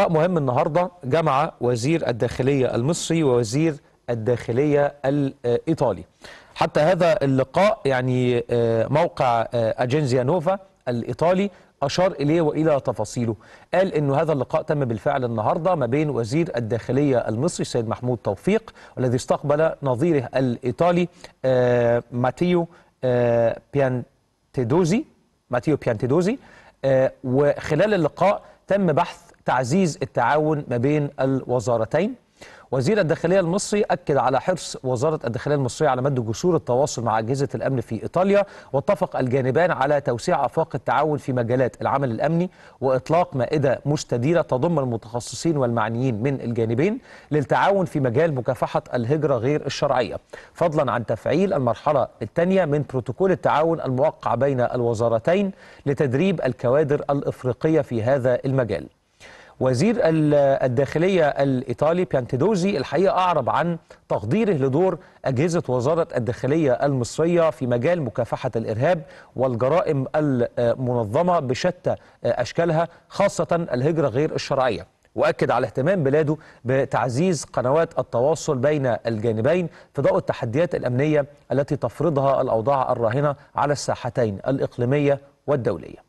مهم النهارده جمع وزير الداخلية المصري ووزير الداخلية الإيطالي حتى هذا اللقاء يعني آه، موقع آه، أجنزيا نوفا الإيطالي أشار إليه وإلى تفاصيله قال أن هذا اللقاء تم بالفعل النهاردة ما بين وزير الداخلية المصري السيد محمود توفيق والذي استقبل نظيره الإيطالي آه، ماتيو بيانتيدوزي ماتيو بيانتيدوزي وخلال اللقاء تم بحث تعزيز التعاون ما بين الوزارتين وزير الداخلية المصري أكد على حرص وزارة الداخلية المصرية على مد جسور التواصل مع أجهزة الأمن في إيطاليا واتفق الجانبان على توسيع آفاق التعاون في مجالات العمل الأمني وإطلاق مائدة مستديرة تضم المتخصصين والمعنيين من الجانبين للتعاون في مجال مكافحة الهجرة غير الشرعية فضلا عن تفعيل المرحلة الثانية من بروتوكول التعاون الموقع بين الوزارتين لتدريب الكوادر الإفريقية في هذا المجال وزير الداخلية الإيطالي بيانتيدوزي الحقيقة أعرب عن تقديره لدور أجهزة وزارة الداخلية المصرية في مجال مكافحة الإرهاب والجرائم المنظمة بشتى أشكالها خاصة الهجرة غير الشرعية واكد على اهتمام بلاده بتعزيز قنوات التواصل بين الجانبين في ضوء التحديات الامنيه التي تفرضها الاوضاع الراهنه على الساحتين الاقليميه والدوليه